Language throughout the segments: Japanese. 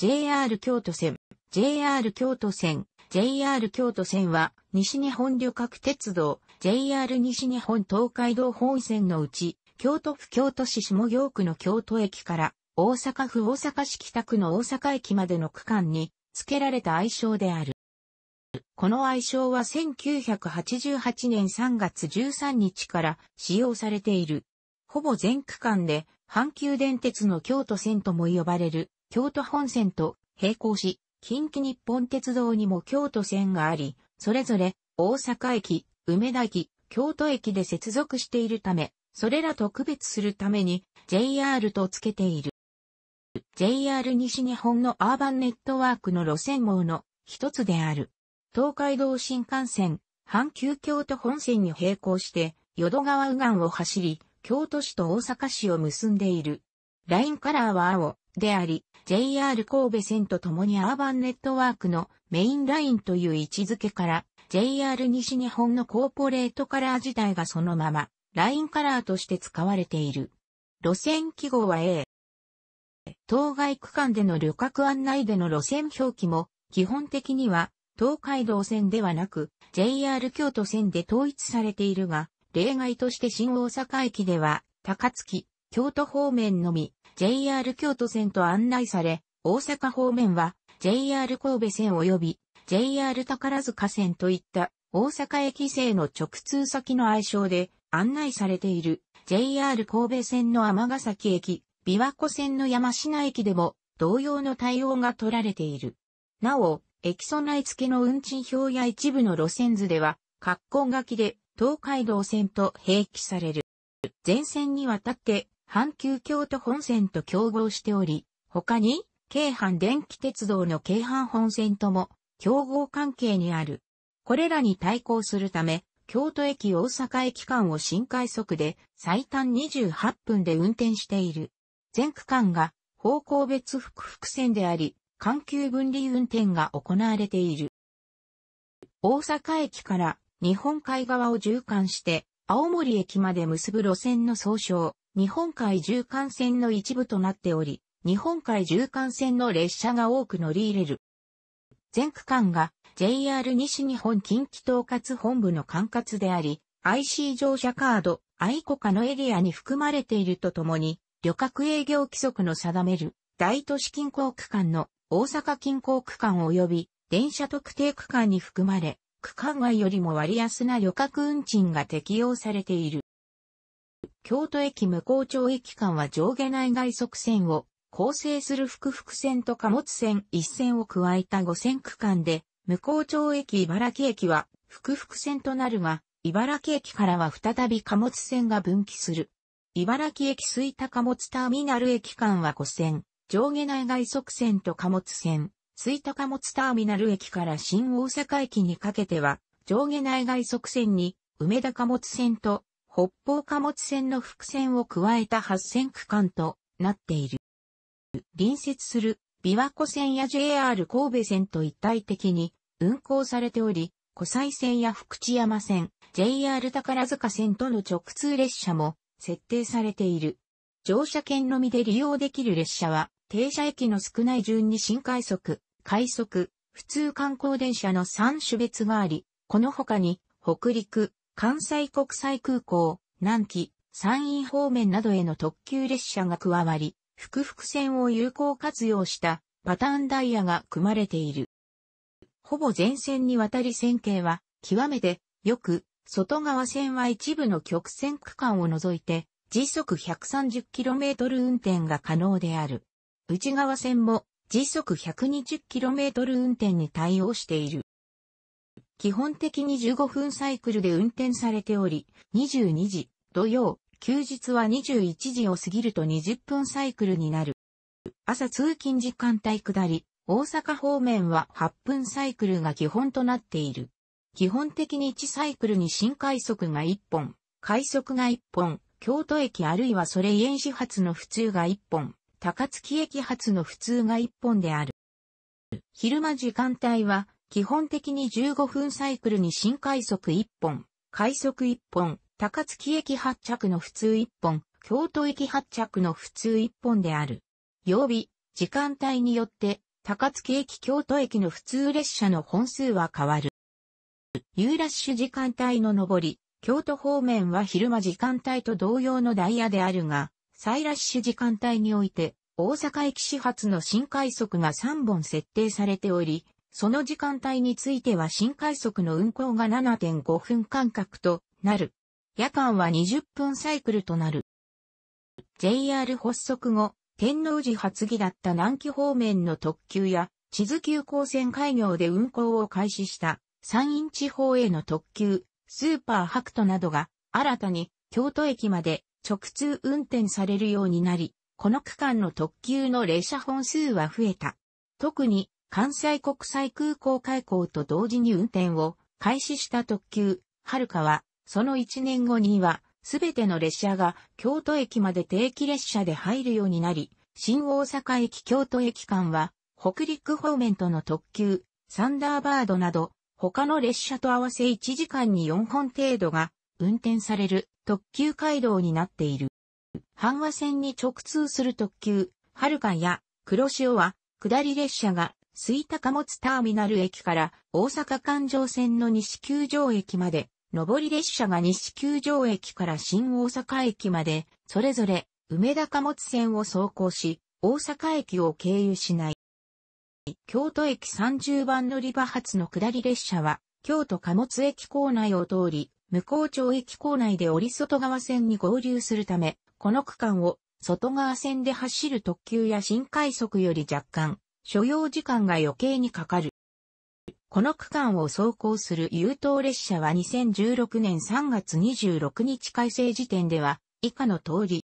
JR 京都線、JR 京都線、JR 京都線は、西日本旅客鉄道、JR 西日本東海道本線のうち、京都府京都市下京区の京都駅から、大阪府大阪市北区の大阪駅までの区間に、付けられた愛称である。この愛称は1988年3月13日から使用されている。ほぼ全区間で、阪急電鉄の京都線とも呼ばれる京都本線と並行し、近畿日本鉄道にも京都線があり、それぞれ大阪駅、梅田駅、京都駅で接続しているため、それらと区別するために JR とつけている。JR 西日本のアーバンネットワークの路線網の一つである。東海道新幹線、阪急京都本線に並行して、淀川右岸を走り、京都市と大阪市を結んでいる。ラインカラーは青であり、JR 神戸線と共にアーバンネットワークのメインラインという位置づけから、JR 西日本のコーポレートカラー自体がそのまま、ラインカラーとして使われている。路線記号は A。当該区間での旅客案内での路線表記も、基本的には、東海道線ではなく、JR 京都線で統一されているが、例外として新大阪駅では、高槻、京都方面のみ、JR 京都線と案内され、大阪方面は JR 神戸線及び JR 宝塚線といった大阪駅制の直通先の愛称で案内されている JR 神戸線の尼崎駅、琵琶湖線の山科駅でも同様の対応が取られている。なお、駅備い付けの運賃表や一部の路線図では、格好書きで東海道線と併記される。全線にわたって阪急京都本線と競合しており、他に、京阪電気鉄道の京阪本線とも、競合関係にある。これらに対抗するため、京都駅大阪駅間を新快速で最短28分で運転している。全区間が方向別複々線であり、緩急分離運転が行われている。大阪駅から日本海側を縦貫して青森駅まで結ぶ路線の総称、日本海縦貫線の一部となっており、日本海縦貫線の列車が多く乗り入れる。全区間が JR 西日本近畿統括本部の管轄であり、IC 乗車カード、愛子カのエリアに含まれているとともに、旅客営業規則の定める大都市近郊区間の大阪近郊区間及び電車特定区間に含まれ、区間外よりも割安な旅客運賃が適用されている。京都駅向こう町駅間は上下内外側線を構成する複々線と貨物線一線を加えた5線区間で、向こう町駅茨城駅は複々線となるが、茨城駅からは再び貨物線が分岐する。茨城駅吹田貨物ターミナル駅間は5線、上下内外側線と貨物線、吹田貨物ターミナル駅から新大阪駅にかけては、上下内外側線に梅田貨物線と北方貨物船の伏線を加えた8000区間となっている。隣接する琵琶湖線や JR 神戸線と一体的に運行されており、湖西線や福知山線、JR 宝塚線との直通列車も設定されている。乗車券のみで利用できる列車は、停車駅の少ない順に新快速、快速、普通観光電車の3種別があり、この他に、北陸、関西国際空港、南紀、山陰方面などへの特急列車が加わり、複々線を有効活用したパターンダイヤが組まれている。ほぼ全線にわたり線形は、極めて、よく、外側線は一部の曲線区間を除いて、時速 130km 運転が可能である。内側線も時速 120km 運転に対応している。基本的に15分サイクルで運転されており、22時、土曜、休日は21時を過ぎると20分サイクルになる。朝通勤時間帯下り、大阪方面は8分サイクルが基本となっている。基本的に1サイクルに新快速が1本、快速が1本、京都駅あるいはそれ園始発の普通が1本、高槻駅発の普通が1本である。昼間時間帯は基本的に15分サイクルに新快速1本、快速1本、高槻駅発着の普通1本、京都駅発着の普通1本である。曜日、時間帯によって、高槻駅京都駅の普通列車の本数は変わる。夕ラッシュ時間帯の上り、京都方面は昼間時間帯と同様のダイヤであるが、再ラッシュ時間帯において、大阪駅始発の新快速が3本設定されており、その時間帯については新快速の運行が7.5分間隔となる。夜間は20分サイクルとなる。JR 発足後、天王寺発議だった南紀方面の特急や、地図急行線開業で運行を開始した山陰地方への特急、スーパーハクトなどが新たに京都駅まで直通運転されるようになり、この区間の特急の列車本数は増えた。特に関西国際空港開港と同時に運転を開始した特急、はるかは、その1年後には、すべての列車が京都駅まで定期列車で入るようになり、新大阪駅京都駅間は、北陸方面との特急、サンダーバードなど、他の列車と合わせ1時間に4本程度が運転される特急回道になっている。阪和線に直通する特急、はるかや黒潮は下り列車が吹田貨物ターミナル駅から大阪環状線の西九条駅まで、上り列車が西九条駅から新大阪駅まで、それぞれ梅田貨物線を走行し、大阪駅を経由しない。京都駅30番乗り場発の下り列車は、京都貨物駅構内を通り、向こう町駅構内で折外側線に合流するため、この区間を外側線で走る特急や新快速より若干所要時間が余計にかかる。この区間を走行する優等列車は2016年3月26日改正時点では以下の通り。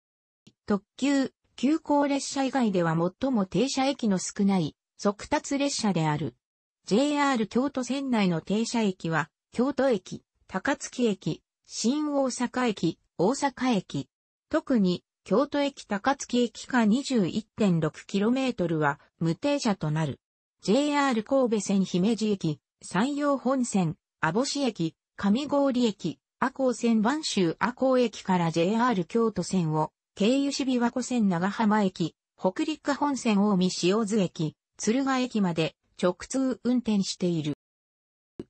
特急、急行列車以外では最も停車駅の少ない速達列車である。JR 京都線内の停車駅は京都駅、高槻駅、新大阪駅、大阪駅。特に京都駅高槻駅間 21.6km は無停車となる。JR 神戸線姫路駅、山陽本線、網干駅、上郡駅、阿光線万州阿光駅から JR 京都線を、経由し琵琶湖線長浜駅、北陸本線大見塩津駅、鶴ヶ駅まで直通運転している。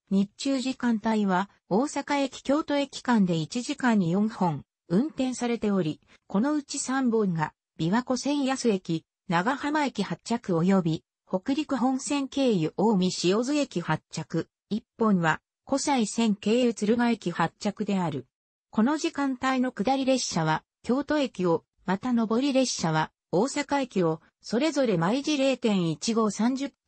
日中時間帯は大阪駅京都駅間で1時間に4本、運転されており、このうち3本が、琵琶湖線安駅、長浜駅発着及び、北陸本線経由大見塩津駅発着、1本は、湖西線経由鶴ヶ駅発着である。この時間帯の下り列車は、京都駅を、また上り列車は、大阪駅を、それぞれ毎時0.15、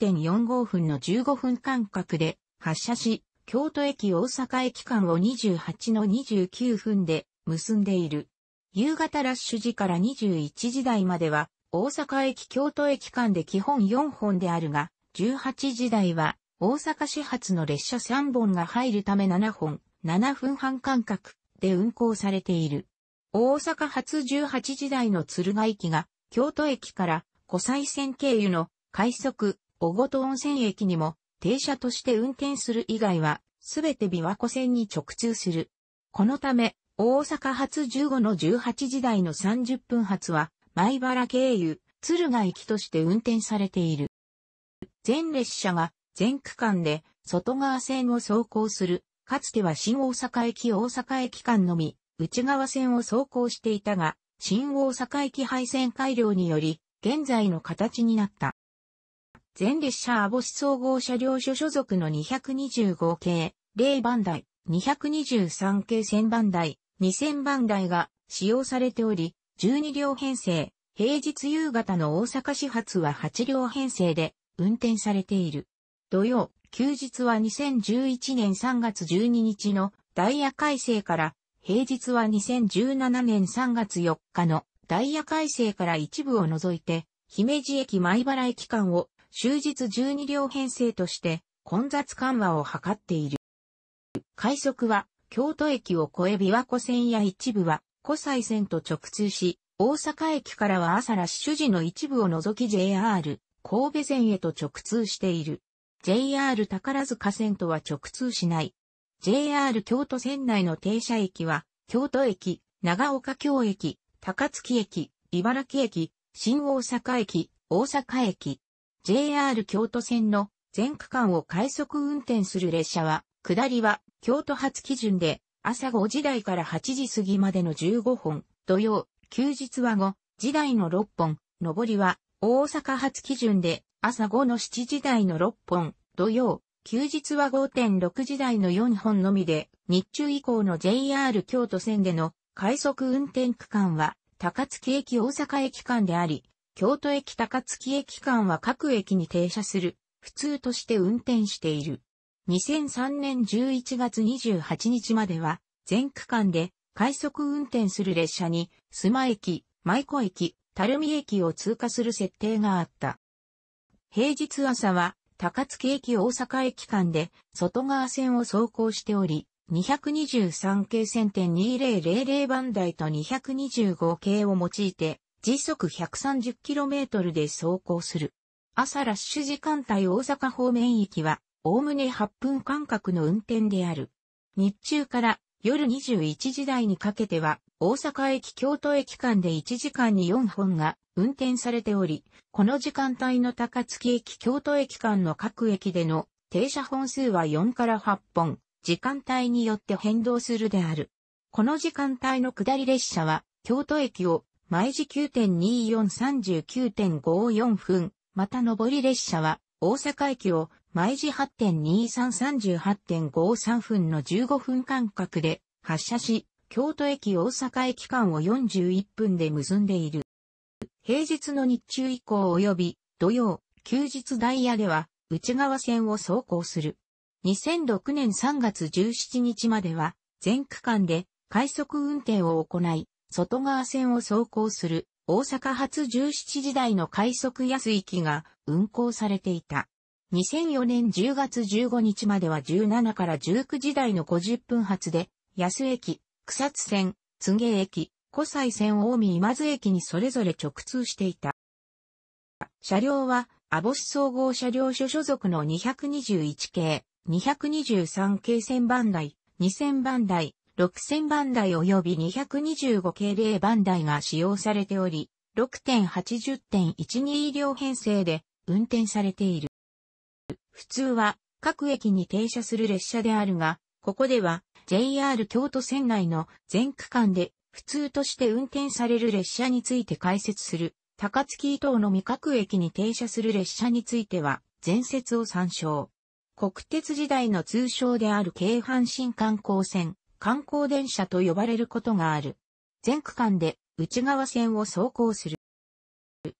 30.45分の15分間隔で、発車し、京都駅大阪駅間を28の29分で結んでいる。夕方ラッシュ時から21時台までは、大阪駅京都駅間で基本4本であるが、18時台は、大阪始発の列車3本が入るため7本、7分半間隔で運行されている。大阪発18時台の鶴ヶ駅が、京都駅から湖西線経由の快速、小ごと温泉駅にも停車として運転する以外は、すべて琵琶湖線に直通する。このため、大阪発15の18時台の30分発は、米原経由、鶴ヶ行きとして運転されている。全列車が全区間で外側線を走行する、かつては新大阪駅大阪駅間のみ、内側線を走行していたが、新大阪駅廃線改良により、現在の形になった。全列車網干総合車両所所属の225系、0番台、223系1000番台、2000番台が使用されており、12両編成、平日夕方の大阪始発は8両編成で運転されている。土曜、休日は2011年3月12日のダイヤ改正から、平日は2017年3月4日のダイヤ改正から一部を除いて、姫路駅前原駅間を終日12両編成として混雑緩和を図っている。快速は京都駅を越え琵琶湖線や一部は、湖西線と直通し、大阪駅からは朝ラッシュ時の一部を除き JR、神戸線へと直通している。JR 宝塚線とは直通しない。JR 京都線内の停車駅は、京都駅、長岡京駅、高槻駅、茨城駅、新大阪駅、大阪駅。JR 京都線の全区間を快速運転する列車は、下りは京都発基準で、朝5時台から8時過ぎまでの15本、土曜、休日は5時台の6本、上りは大阪発基準で、朝5の7時台の6本、土曜、休日は5.6時台の4本のみで、日中以降の JR 京都線での快速運転区間は、高槻駅大阪駅間であり、京都駅高槻駅間は各駅に停車する、普通として運転している。2003年11月28日までは、全区間で快速運転する列車に、須磨駅、舞子駅、垂水駅を通過する設定があった。平日朝は、高槻駅大阪駅間で、外側線を走行しており、223系線点2000番台と225系を用いて、時速 130km で走行する。朝ラッシュ時間帯大阪方面行きは、おおむね8分間隔の運転である。日中から夜21時台にかけては、大阪駅京都駅間で1時間に4本が運転されており、この時間帯の高槻駅京都駅間の各駅での停車本数は4から8本、時間帯によって変動するである。この時間帯の下り列車は、京都駅を毎時9.2439.54分、また上り列車は大阪駅を毎時8.2338.53分の15分間隔で発車し、京都駅大阪駅間を41分で結んでいる。平日の日中以降及び土曜、休日ダイヤでは内側線を走行する。2006年3月17日までは全区間で快速運転を行い、外側線を走行する大阪発17時台の快速安行が運行されていた。2004年10月15日までは17から19時台の50分発で、安駅、草津線、津芸駅、古西線大見今津駅にそれぞれ直通していた。車両は、保市総合車両所所属の221系、223系線番台、2000番台、6000番台及び225系0番台が使用されており、6.80.12両編成で運転されている。普通は各駅に停車する列車であるが、ここでは JR 京都線内の全区間で普通として運転される列車について解説する高槻伊東の未各駅に停車する列車については前説を参照。国鉄時代の通称である京阪神観光線、観光電車と呼ばれることがある。全区間で内側線を走行する。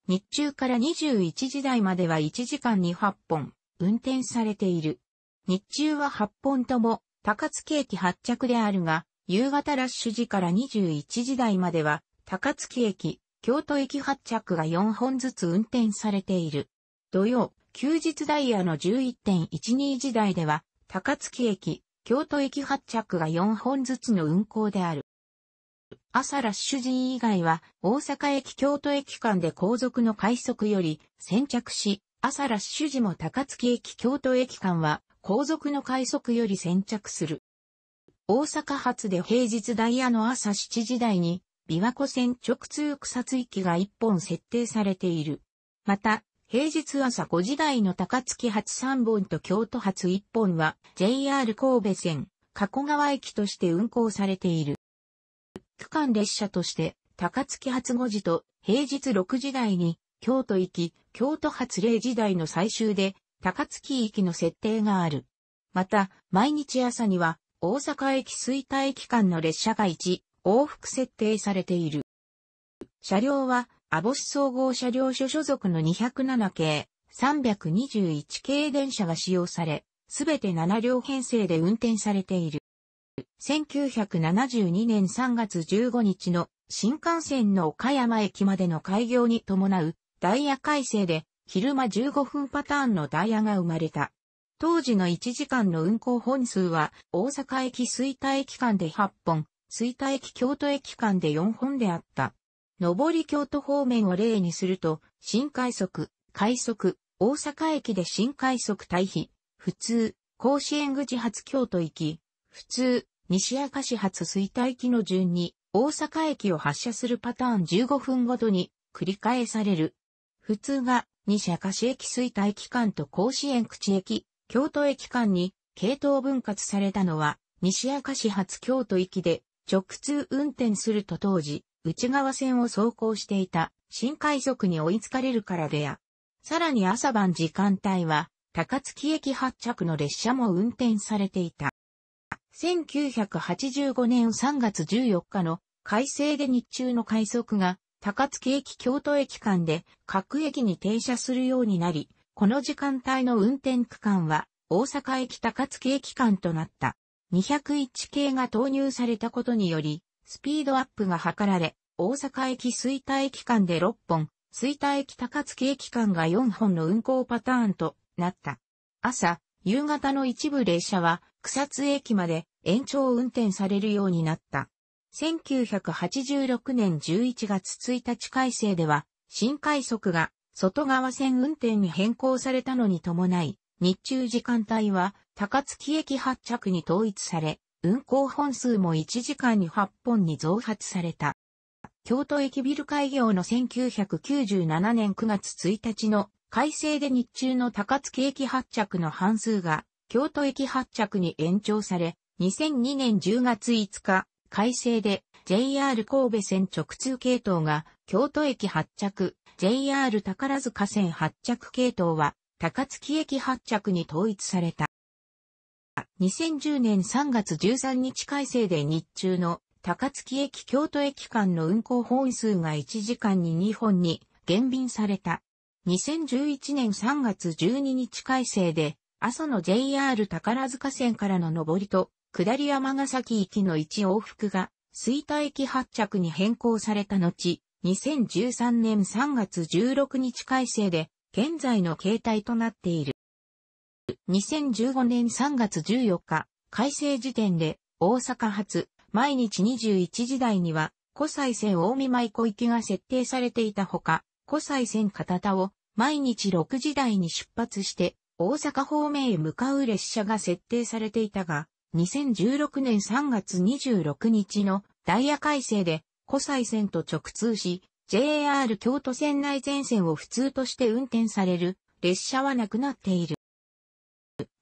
日中から21時台までは1時間に8本、運転されている。日中は8本とも高槻駅発着であるが、夕方ラッシュ時から21時台までは高槻駅、京都駅発着が4本ずつ運転されている。土曜、休日ダイヤの11.12時台では、高槻駅、京都駅発着が4本ずつの運行である。朝ラッシュ時以外は、大阪駅京都駅間で後続の快速より先着し、朝ラッシュ時も高槻駅京都駅間は、後続の快速より先着する。大阪発で平日ダイヤの朝7時台に、琵琶湖線直通草津駅が1本設定されている。また、平日朝5時台の高槻発3本と京都発1本は JR 神戸線、加古川駅として運行されている。区間列車として、高槻発5時と平日6時台に京都行き、京都発令時代の最終で、高槻きの設定がある。また、毎日朝には、大阪駅衰退駅間の列車が1、往復設定されている。車両は、網干総合車両所所属の207系、321系電車が使用され、すべて7両編成で運転されている。1972年3月15日の新幹線の岡山駅までの開業に伴うダイヤ改正で、昼間15分パターンのダイヤが生まれた。当時の1時間の運行本数は、大阪駅水田駅間で8本、水田駅京都駅間で4本であった。上り京都方面を例にすると、新快速、快速、大阪駅で新快速対比、普通、甲子園口発京都行き、普通、西明石発水田駅の順に、大阪駅を発車するパターン15分ごとに繰り返される。普通が西赤市駅水体期間と甲子園口駅、京都駅間に系統分割されたのは、西明石発京都行きで直通運転すると当時、内側線を走行していた新快速に追いつかれるからでや。さらに朝晩時間帯は、高槻駅発着の列車も運転されていた。1985年3月14日の改正で日中の快速が高槻駅京都駅間で各駅に停車するようになり、この時間帯の運転区間は大阪駅高槻駅間となった。201系が投入されたことにより、スピードアップが図られ、大阪駅水田駅間で6本、水田駅高槻駅間が4本の運行パターンとなった。朝、夕方の一部列車は草津駅まで延長運転されるようになった。1986年11月1日改正では、新快速が外側線運転に変更されたのに伴い、日中時間帯は高槻駅発着に統一され、運行本数も1時間に8本に増発された。京都駅ビル開業の1997年9月1日の改正で日中の高槻駅発着の半数が京都駅発着に延長され、2002年10月5日、改正で JR 神戸線直通系統が京都駅発着、JR 宝塚線発着系統は高槻駅発着に統一された。2010年3月13日改正で日中の高槻駅京都駅間の運行本数が1時間に2本に減便された。2011年3月12日改正で、阿蘇の JR 宝塚線からの上りと下り山ヶ崎行きの一往復が、水田駅発着に変更された後、2013年3月16日改正で、現在の形態となっている。2015年3月14日、改正時点で、大阪発、毎日21時台には、湖西線大見舞子行きが設定されていたほか、湖西線片田を毎日6時台に出発して、大阪方面へ向かう列車が設定されていたが、2016年3月26日のダイヤ改正で、湖西線と直通し、JR 京都線内全線を普通として運転される列車はなくなっている。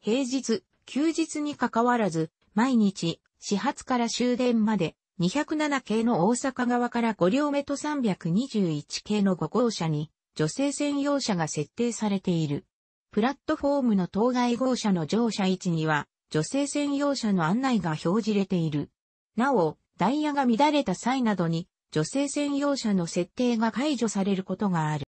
平日、休日にかかわらず、毎日、始発から終電まで、207系の大阪側から5両目と321系の5号車に、女性専用車が設定されている。プラットフォームの当該号車の乗車位置には、女性専用車の案内が表示れている。なお、ダイヤが乱れた際などに、女性専用車の設定が解除されることがある。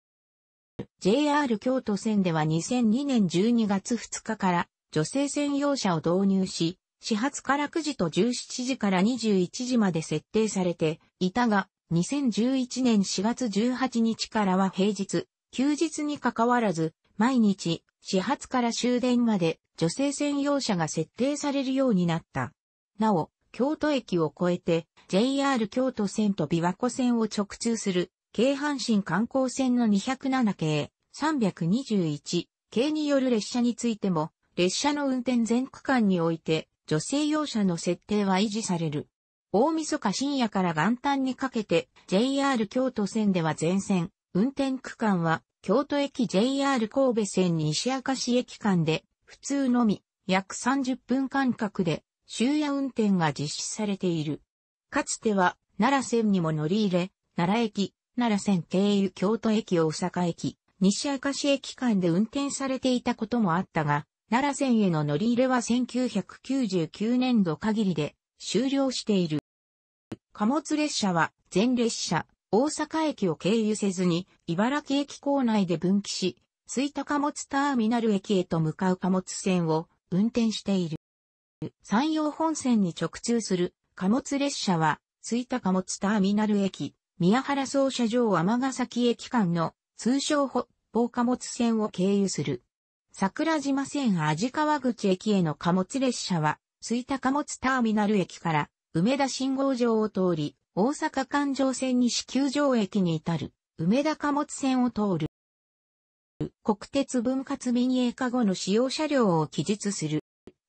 JR 京都線では2002年12月2日から女性専用車を導入し、始発から9時と17時から21時まで設定されていたが、2011年4月18日からは平日、休日にかかわらず、毎日、始発から終電まで女性専用車が設定されるようになった。なお、京都駅を越えて JR 京都線と琵琶湖線を直通する京阪神観光線の207系、321系による列車についても、列車の運転全区間において女性用車の設定は維持される。大晦日深夜から元旦にかけて JR 京都線では全線、運転区間は、京都駅 JR 神戸線西明石駅間で、普通のみ、約30分間隔で、終夜運転が実施されている。かつては、奈良線にも乗り入れ、奈良駅、奈良線経由京都駅大阪駅、西明石駅間で運転されていたこともあったが、奈良線への乗り入れは1999年度限りで終了している。貨物列車は全列車、大阪駅を経由せずに、茨城駅構内で分岐し、吹田貨物ターミナル駅へと向かう貨物線を運転している。山陽本線に直通する貨物列車は、吹田貨物ターミナル駅、宮原総車場尼崎駅間の通称北方貨物線を経由する。桜島線味川口駅への貨物列車は、吹田貨物ターミナル駅から梅田信号場を通り、大阪環状線西九場駅に至る、梅田貨物線を通る。国鉄分割民営化後の使用車両を記述する。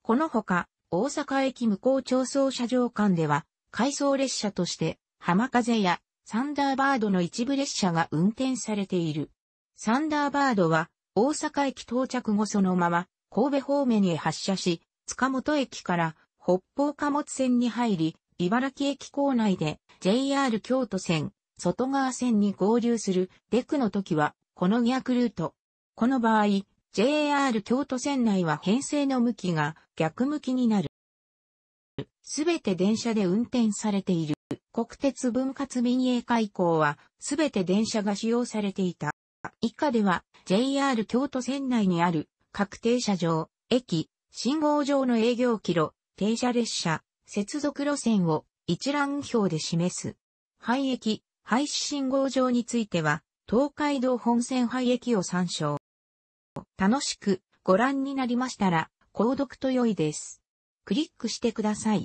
このほか、大阪駅向こう調層車場間では、回送列車として、浜風やサンダーバードの一部列車が運転されている。サンダーバードは、大阪駅到着後そのまま、神戸方面へ発車し、塚本駅から北方貨物線に入り、茨城駅構内で JR 京都線、外側線に合流するデクの時は、この逆ルート。この場合、JR 京都線内は編成の向きが逆向きになる。すべて電車で運転されている。国鉄分割民営化以降は、すべて電車が使用されていた。以下では、JR 京都線内にある、確定車場、駅、信号場の営業キロ、停車列車、接続路線を一覧表で示す。廃液、廃止信号場については、東海道本線廃液を参照。楽しくご覧になりましたら、購読と良いです。クリックしてください。